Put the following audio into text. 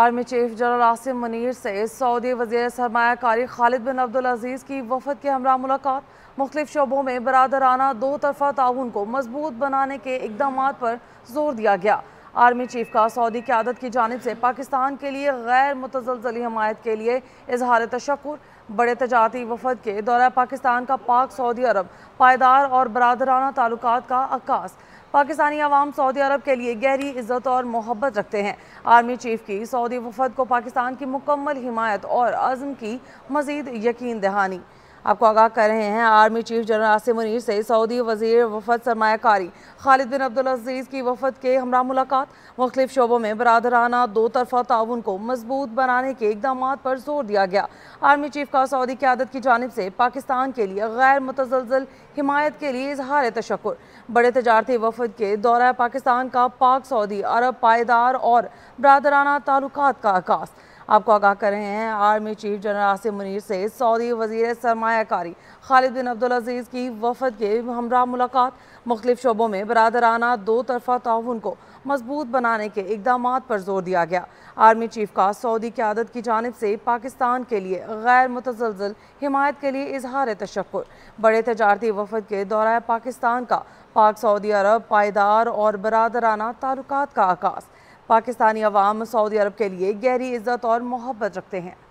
army chief general Asim Munir से Saudi वजी सरमाकारी खालिद बिन अब्दुल अजीज़ की वफद के हमरा मुलाकात मुख्तफ शोबों में बरदराना दो तरफ़ा ताउन को मजबूत बनाने के इकदाम पर जोर दिया गया आर्मी चीफ का सऊदी क्यादत की जानब से पाकिस्तान के लिए गैर मुतजलजली हमायत के लिए इजहार तशक्र बड़े तजारती वफद के दौरा पाकिस्तान का पाक सऊदी अरब पायदार और बरदराना ताल्लुक का अक्स पाकिस्तानी आवाम सऊदी अरब के लिए गहरी इज्जत और मोहब्बत रखते हैं आर्मी चीफ की सऊदी वफद को पाकिस्तान की मुकम्मल हिमायत और अज़म की मजीद यकीन दहानी आपको आगाह कर रहे हैं army chief general Asim Munir से सऊदी वजीर वफद सरमाकारी खालिद बिन अब्दुलज़ीज़ की वफद के हमरा मुलाकात मुख्तफ शोबों में बरदराना दो तरफा ताउन को मजबूत बनाने के इकदाम पर जोर दिया गया आर्मी चीफ का सऊदी क्यादत की जानब से पाकिस्तान के लिए गैर मुतजलजल हिमायत के लिए इजहार तशक् बड़े तजारती वफद के दौरा पाकिस्तान का पाक सऊदी अरब पायदार और बरदराना ताल्लुक का आकाश आपको आगाह कर रहे हैं army chief general Asim Munir से सऊदी वजीर सरमाकारी खालिद बिन अब्दुल अजीज़ की वफद के हमरा मुलाकात मुख्तु शोबों में बरदराना दो तरफा ताउन को मजबूत बनाने के इकदाम पर जोर दिया गया आर्मी चीफ का सऊदी क्यादत की जानब से पाकिस्तान के लिए गैर मुतजलजल हिमायत के लिए इजहार तशक् बड़े तजारती वफद के दौरा पाकिस्तान का पाक सऊदी अरब पायदार और बरदराना ताल्लुक का आकाश पाकिस्तानी अवाम सऊदी अरब के लिए गहरी इज्जत और मोहब्बत रखते हैं